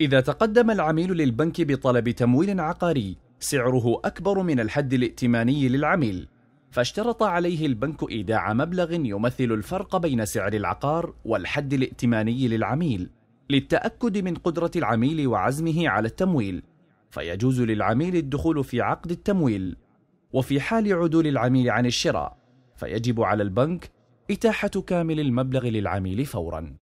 إذا تقدم العميل للبنك بطلب تمويل عقاري سعره أكبر من الحد الائتماني للعميل، فاشترط عليه البنك إيداع مبلغ يمثل الفرق بين سعر العقار والحد الائتماني للعميل، للتأكد من قدرة العميل وعزمه على التمويل، فيجوز للعميل الدخول في عقد التمويل، وفي حال عدول العميل عن الشراء، فيجب على البنك إتاحة كامل المبلغ للعميل فورًا.